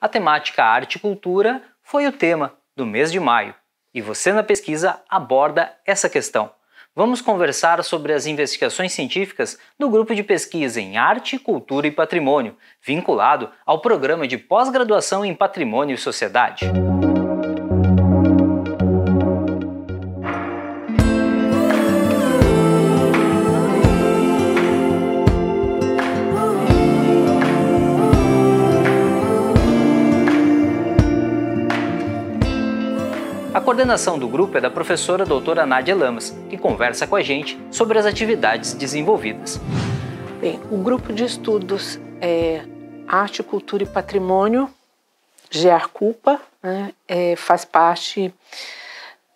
A temática arte e cultura foi o tema do mês de maio e você na pesquisa aborda essa questão. Vamos conversar sobre as investigações científicas do grupo de pesquisa em Arte, Cultura e Patrimônio, vinculado ao programa de pós-graduação em Patrimônio e Sociedade. A coordenação do grupo é da professora doutora Nádia Lamas, que conversa com a gente sobre as atividades desenvolvidas. Bem, o grupo de estudos é Arte, Cultura e Patrimônio, GEARCUPA, né, é, faz parte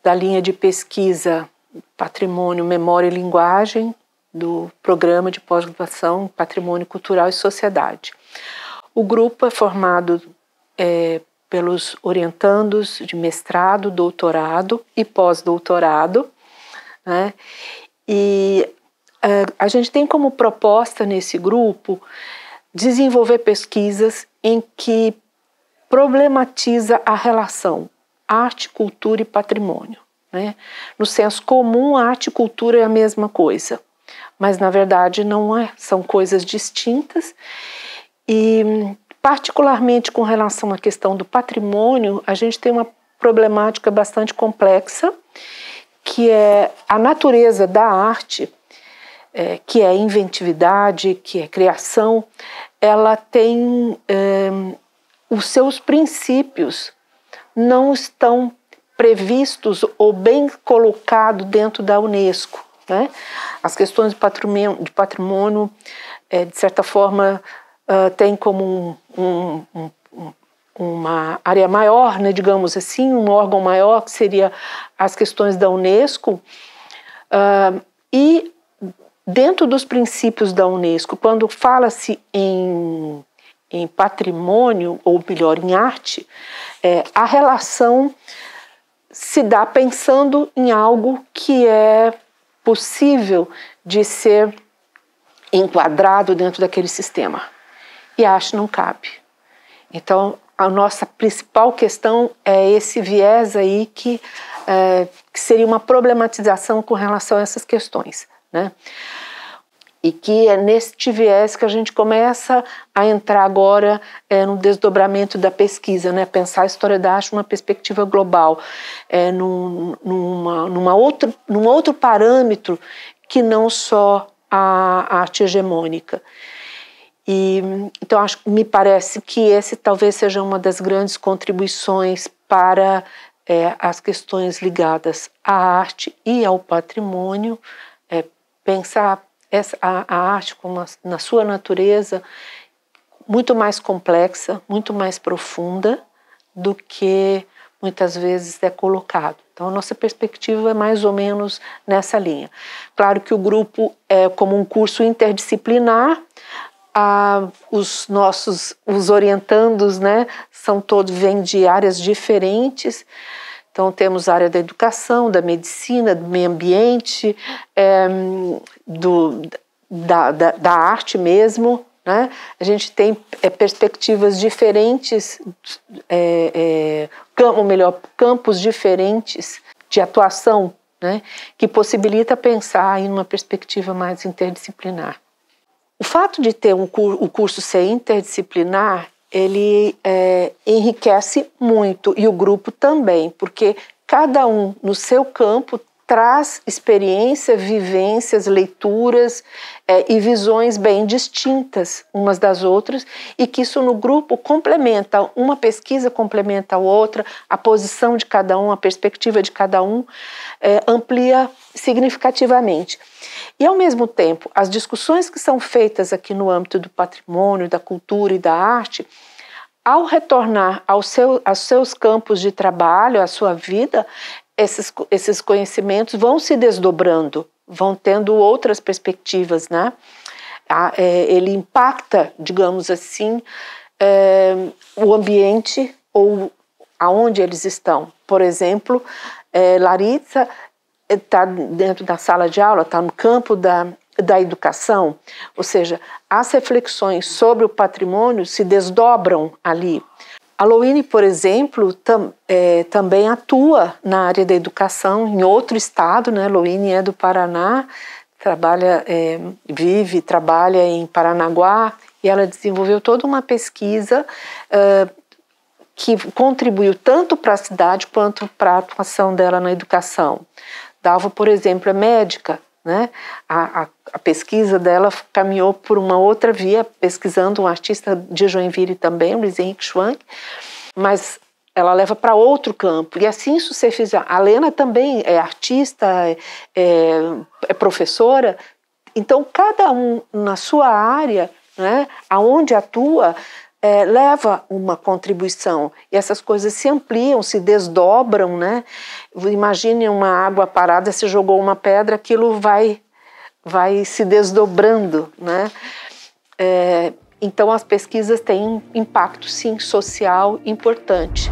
da linha de pesquisa Patrimônio, Memória e Linguagem do Programa de Pós-Graduação Patrimônio Cultural e Sociedade. O grupo é formado é, pelos orientandos de mestrado, doutorado e pós-doutorado. Né? E uh, a gente tem como proposta nesse grupo desenvolver pesquisas em que problematiza a relação arte, cultura e patrimônio. Né? No senso comum, arte e cultura é a mesma coisa, mas na verdade não é, são coisas distintas. E Particularmente com relação à questão do patrimônio, a gente tem uma problemática bastante complexa, que é a natureza da arte, é, que é inventividade, que é criação, ela tem é, os seus princípios não estão previstos ou bem colocados dentro da Unesco. Né? As questões de patrimônio, de, patrimônio é, de certa forma, ah, tem como um, um, um uma área maior, né, digamos assim, um órgão maior, que seria as questões da Unesco. Uh, e dentro dos princípios da Unesco, quando fala-se em, em patrimônio, ou melhor, em arte, é, a relação se dá pensando em algo que é possível de ser enquadrado dentro daquele sistema que não cabe. Então, a nossa principal questão é esse viés aí que, é, que seria uma problematização com relação a essas questões, né? E que é neste viés que a gente começa a entrar agora é, no desdobramento da pesquisa, né? pensar a história da arte numa perspectiva global, é, num, numa, numa outro, num outro parâmetro que não só a, a arte hegemônica. E, então, acho, me parece que esse talvez seja uma das grandes contribuições para é, as questões ligadas à arte e ao patrimônio, é, pensar essa, a, a, arte como a, na sua natureza muito mais complexa, muito mais profunda do que muitas vezes é colocado. Então, a nossa perspectiva é mais ou menos nessa linha. Claro que o grupo é como um curso interdisciplinar, os nossos os orientandos, né, são todos vêm de áreas diferentes. Então temos a área da educação, da medicina, do meio ambiente, é, do, da, da, da, arte mesmo. Né? A gente tem é, perspectivas diferentes, é, é ou melhor, campos diferentes de atuação, né? que possibilita pensar em uma perspectiva mais interdisciplinar. O fato de ter um o curso ser interdisciplinar, ele é, enriquece muito e o grupo também, porque cada um no seu campo traz experiência, vivências, leituras é, e visões bem distintas umas das outras e que isso no grupo complementa, uma pesquisa complementa a outra, a posição de cada um, a perspectiva de cada um é, amplia significativamente. E ao mesmo tempo, as discussões que são feitas aqui no âmbito do patrimônio, da cultura e da arte, ao retornar ao seu, aos seus campos de trabalho, à sua vida, esses, esses conhecimentos vão se desdobrando, vão tendo outras perspectivas, né? É, ele impacta, digamos assim, é, o ambiente ou aonde eles estão. Por exemplo, é, Larissa está é, dentro da sala de aula, está no campo da, da educação, ou seja, as reflexões sobre o patrimônio se desdobram ali. A por exemplo, tam, é, também atua na área da educação em outro estado, né? Loine é do Paraná, trabalha, é, vive, trabalha em Paranaguá e ela desenvolveu toda uma pesquisa é, que contribuiu tanto para a cidade quanto para a atuação dela na educação. Dalva, por exemplo, é médica, né? A, a, a, pesquisa dela caminhou por uma outra via, pesquisando um artista de Joinville também, Luiz Henrique Schwank, mas ela leva para outro campo, e assim sucessivamente. A Lena também é artista, é, é professora, então cada um na sua área, né, aonde atua, é, leva uma contribuição e essas coisas se ampliam, se desdobram, né? Imagine uma água parada, se jogou uma pedra, aquilo vai, vai se desdobrando, né? É, então as pesquisas têm um impacto sim social importante.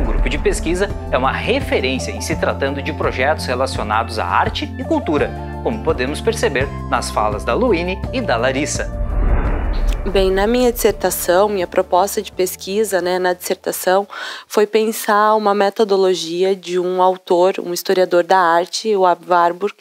O grupo de pesquisa é uma referência em se tratando de projetos relacionados à arte e cultura, como podemos perceber nas falas da Luíne e da Larissa. Bem, na minha dissertação, minha proposta de pesquisa né, na dissertação foi pensar uma metodologia de um autor, um historiador da arte, o Ab Warburg,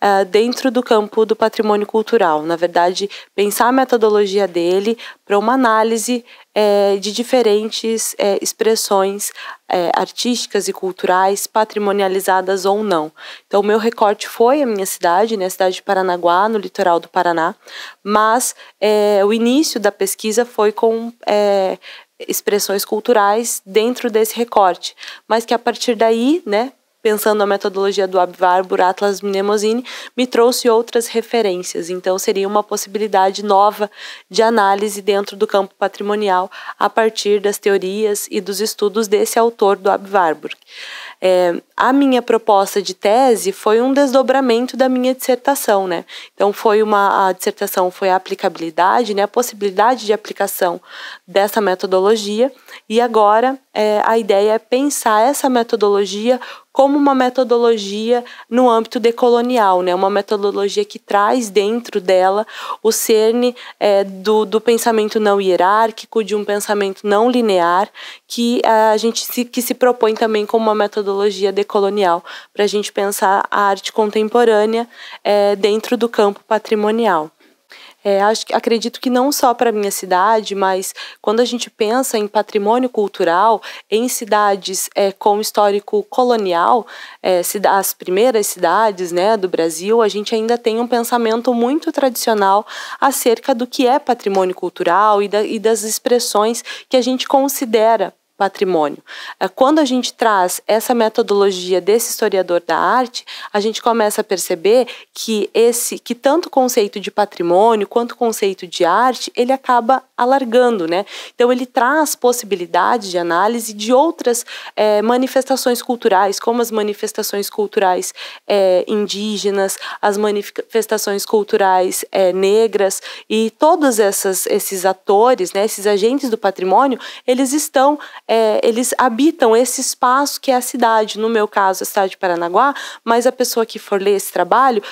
eh, dentro do campo do patrimônio cultural. Na verdade, pensar a metodologia dele para uma análise é, de diferentes é, expressões é, artísticas e culturais, patrimonializadas ou não. Então, o meu recorte foi a minha cidade, né, a cidade de Paranaguá, no litoral do Paraná, mas é, o início da pesquisa foi com é, expressões culturais dentro desse recorte, mas que a partir daí, né, pensando a metodologia do Abvar, Atlas Mnemosine, me trouxe outras referências. Então, seria uma possibilidade nova de análise dentro do campo patrimonial a partir das teorias e dos estudos desse autor do Abwarburg. É, a minha proposta de tese foi um desdobramento da minha dissertação, né? Então foi uma a dissertação foi a aplicabilidade, né? A possibilidade de aplicação dessa metodologia e agora é, a ideia é pensar essa metodologia como uma metodologia no âmbito decolonial, né? uma metodologia que traz dentro dela o cerne é, do, do pensamento não hierárquico, de um pensamento não linear, que a gente se, que se propõe também como uma metodologia decolonial, para a gente pensar a arte contemporânea é, dentro do campo patrimonial. É, acho, acredito que não só para minha cidade, mas quando a gente pensa em patrimônio cultural, em cidades é, com histórico colonial, é, as primeiras cidades né, do Brasil, a gente ainda tem um pensamento muito tradicional acerca do que é patrimônio cultural e, da, e das expressões que a gente considera patrimônio. É, quando a gente traz essa metodologia desse historiador da arte, a gente começa a perceber que esse, que tanto o conceito de patrimônio quanto o conceito de arte, ele acaba alargando, né? Então ele traz possibilidades de análise de outras é, manifestações culturais, como as manifestações culturais é, indígenas, as manifestações culturais é, negras e todos essas, esses atores, né, esses agentes do patrimônio, eles estão é, eles habitam esse espaço que é a cidade, no meu caso, a cidade de Paranaguá, mas a pessoa que for ler esse trabalho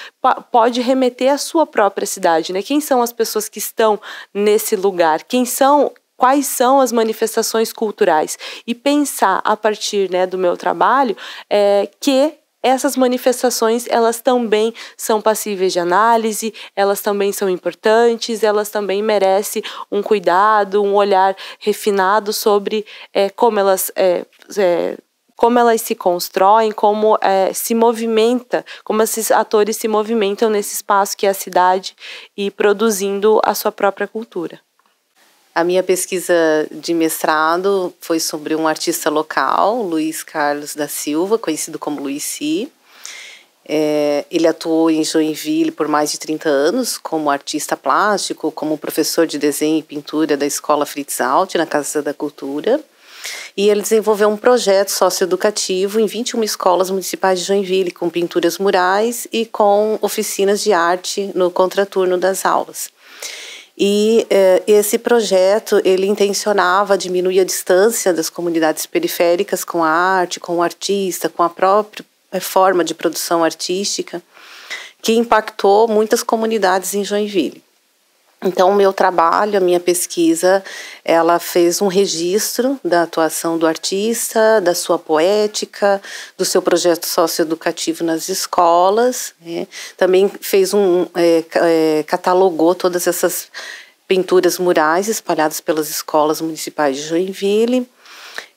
pode remeter à sua própria cidade, né? Quem são as pessoas que estão nesse lugar? Quem são quais são as manifestações culturais e pensar a partir né, do meu trabalho é, que essas manifestações elas também são passíveis de análise, elas também são importantes, elas também merecem um cuidado, um olhar refinado sobre é, como elas é, é, como elas se constroem, como se movimenta, como esses atores se movimentam nesse espaço que é a cidade e produzindo a sua própria cultura. A minha pesquisa de mestrado foi sobre um artista local, Luiz Carlos da Silva, conhecido como Luiz Si. É, ele atuou em Joinville por mais de 30 anos como artista plástico, como professor de desenho e pintura da Escola Fritz Alt, na Casa da Cultura. E ele desenvolveu um projeto socioeducativo em 21 escolas municipais de Joinville, com pinturas murais e com oficinas de arte no contraturno das aulas. E eh, esse projeto ele intencionava diminuir a distância das comunidades periféricas com a arte, com o artista, com a própria eh, forma de produção artística, que impactou muitas comunidades em Joinville. Então, o meu trabalho, a minha pesquisa, ela fez um registro da atuação do artista, da sua poética, do seu projeto socioeducativo nas escolas. Né? Também fez um é, é, catalogou todas essas pinturas murais espalhadas pelas escolas municipais de Joinville.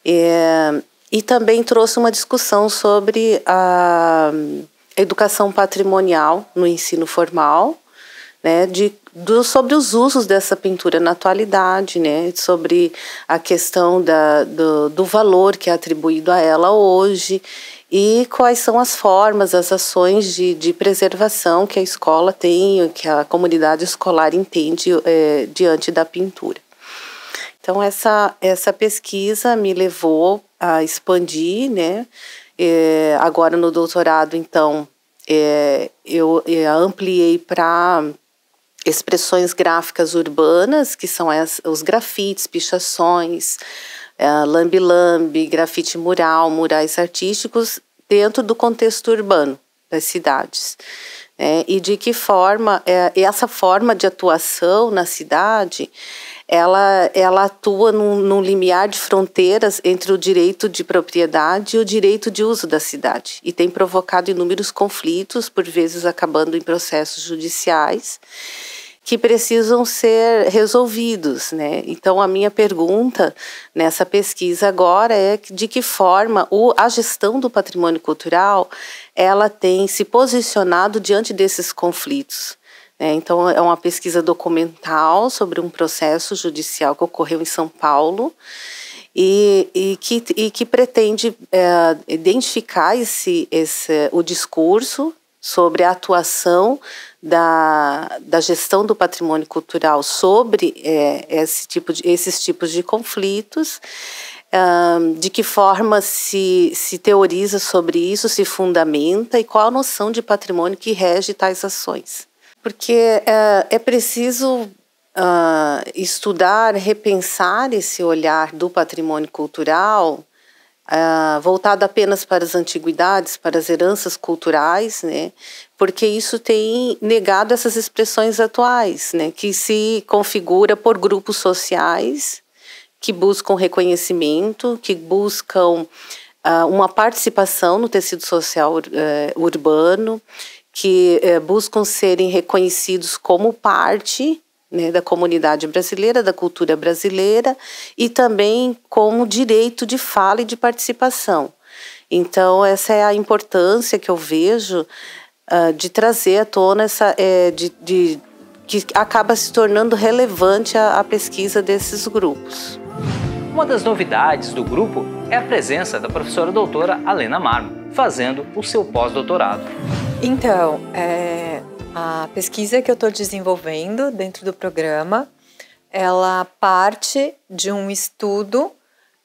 É, e também trouxe uma discussão sobre a educação patrimonial no ensino formal, né, de do, sobre os usos dessa pintura na atualidade, né? sobre a questão da, do, do valor que é atribuído a ela hoje e quais são as formas, as ações de, de preservação que a escola tem, que a comunidade escolar entende é, diante da pintura. Então, essa, essa pesquisa me levou a expandir, né? É, agora no doutorado, então, é, eu, eu é, ampliei para expressões gráficas urbanas, que são as, os grafites, pichações, é, lambi-lambi, é, grafite mural, murais artísticos, dentro do contexto urbano das cidades. É, e de que forma é, essa forma de atuação na cidade ela, ela atua num, num, limiar de fronteiras entre o direito de propriedade e o direito de uso da cidade e tem provocado inúmeros conflitos, por vezes acabando em processos judiciais que precisam ser resolvidos, né? Então a minha pergunta nessa pesquisa agora é de que forma o, a gestão do patrimônio cultural ela tem se posicionado diante desses conflitos. Né? Então é uma pesquisa documental sobre um processo judicial que ocorreu em São Paulo. E, e, que, e que pretende é, identificar esse, esse, o discurso sobre a atuação da, da gestão do patrimônio cultural sobre é, esse tipo de, esses tipos de conflitos, um, de que forma se, se teoriza sobre isso, se fundamenta e qual a noção de patrimônio que rege tais ações. Porque é, é preciso Uh, estudar, repensar esse olhar do patrimônio cultural Uh, voltado apenas para as antiguidades, para as heranças culturais, né? porque isso tem negado essas expressões atuais, né? que se configura por grupos sociais que buscam reconhecimento, que buscam uh, uma participação no tecido social uh, urbano, que eh, buscam serem reconhecidos como parte né, da comunidade brasileira, da cultura brasileira e também como direito de fala e de participação. Então, essa é a importância que eu vejo uh, de trazer à tona essa. É, de, de, que acaba se tornando relevante a, a pesquisa desses grupos. Uma das novidades do grupo é a presença da professora doutora Alena Marmo, fazendo o seu pós-doutorado. Então, é, a pesquisa que eu estou desenvolvendo dentro do programa, ela parte de um estudo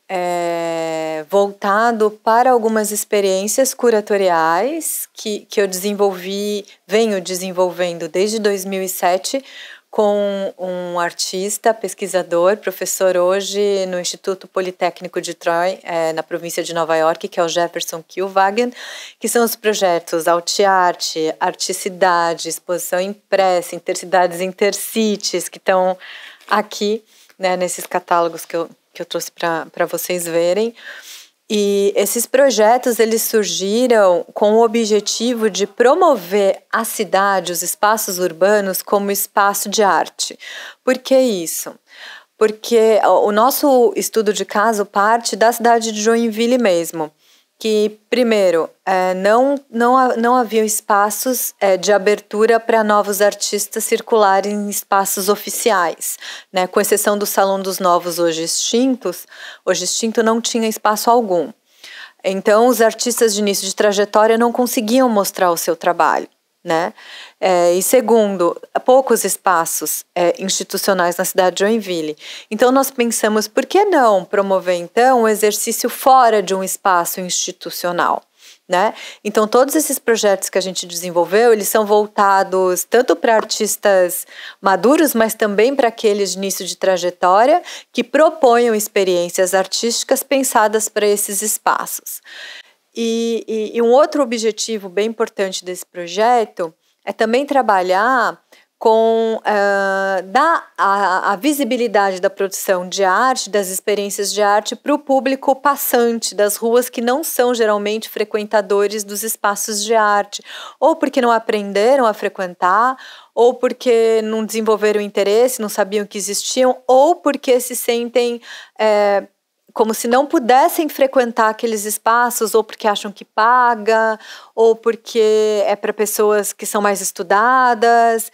é, voltado para algumas experiências curatoriais que, que eu desenvolvi, venho desenvolvendo desde 2007, com um artista, pesquisador, professor hoje no Instituto Politécnico de Troy, é, na província de Nova York, que é o Jefferson Kielwagen, que são os projetos Altearte, Articidade, Exposição Impressa, Intercidades Intercities, que estão aqui né, nesses catálogos que eu, que eu trouxe para vocês verem. E esses projetos eles surgiram com o objetivo de promover a cidade, os espaços urbanos como espaço de arte. Por que isso? Porque o nosso estudo de caso parte da cidade de Joinville mesmo que, primeiro, é, não, não, não havia espaços é, de abertura para novos artistas circularem em espaços oficiais. Né? Com exceção do Salão dos Novos, hoje extintos, hoje extinto não tinha espaço algum. Então, os artistas de início de trajetória não conseguiam mostrar o seu trabalho né? É, e segundo, poucos espaços é, institucionais na cidade de Joinville. Então nós pensamos, por que não promover então um exercício fora de um espaço institucional? Né? Então todos esses projetos que a gente desenvolveu, eles são voltados tanto para artistas maduros, mas também para aqueles de início de trajetória que proponham experiências artísticas pensadas para esses espaços. E, e, e um outro objetivo bem importante desse projeto é também trabalhar com uh, dar a, a, visibilidade da produção de arte, das experiências de arte para o público passante das ruas que não são geralmente frequentadores dos espaços de arte, ou porque não aprenderam a frequentar, ou porque não desenvolveram interesse, não sabiam que existiam, ou porque se sentem eh, como se não pudessem frequentar aqueles espaços, ou porque acham que paga, ou porque é para pessoas que são mais estudadas,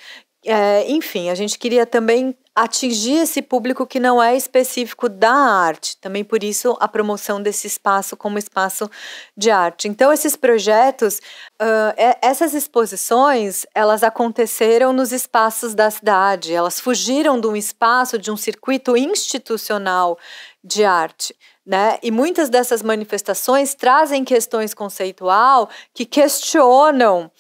é, enfim, a gente queria também atingir esse público que não é específico da arte. Também por isso a promoção desse espaço como espaço de arte. Então esses projetos, uh, essas exposições, elas aconteceram nos espaços da cidade. Elas fugiram de um espaço, de um circuito institucional de arte. Né? E muitas dessas manifestações trazem questões conceitual que questionam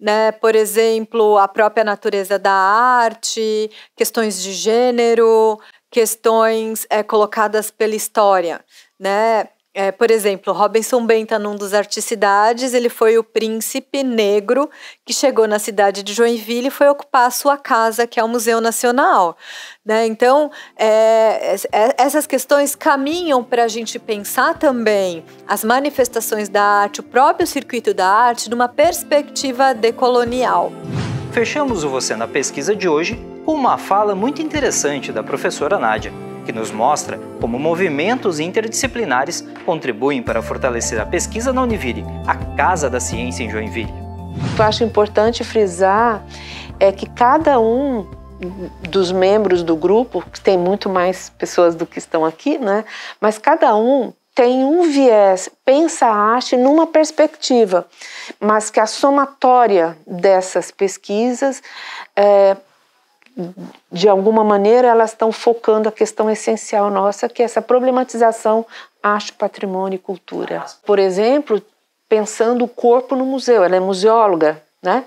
né? Por exemplo, a própria natureza da arte, questões de gênero, questões é, colocadas pela história, né? É, por exemplo, Robinson Benta, num dos Articidades, ele foi o príncipe negro que chegou na cidade de Joinville e foi ocupar a sua casa, que é o Museu Nacional. Né? Então, é, é essas questões caminham para a gente pensar também as manifestações da arte, o próprio circuito da arte, numa perspectiva decolonial. Fechamos o Você na Pesquisa de hoje com uma fala muito interessante da professora Nádia que nos mostra como movimentos interdisciplinares contribuem para fortalecer a pesquisa na Univille, a Casa da Ciência em Joinville. O que eu acho importante frisar é que cada um dos membros do grupo, que tem muito mais pessoas do que estão aqui, né? Mas cada um tem um viés, pensa a arte numa perspectiva, mas que a somatória dessas pesquisas é, de alguma maneira, elas estão focando a questão essencial nossa, que é essa problematização arte, patrimônio e cultura. Por exemplo, pensando o corpo no museu, ela é museóloga, né?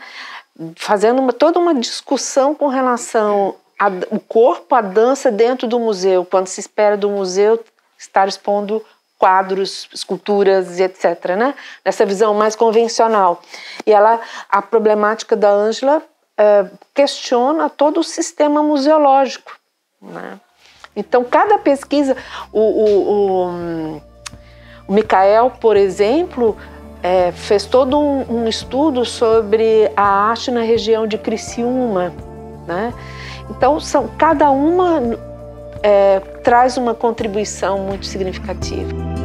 fazendo uma, toda uma discussão com relação ao corpo, a dança dentro do museu, quando se espera do museu estar expondo quadros, esculturas, etc., né? Nessa visão mais convencional. E ela, a problemática da Ângela questiona todo o sistema museológico. Né? Então, cada pesquisa, o, o, o, o Michael, por exemplo, é, fez todo um, um, estudo sobre a arte na região de Criciúma. Né? Então, são, cada uma é, traz uma contribuição muito significativa.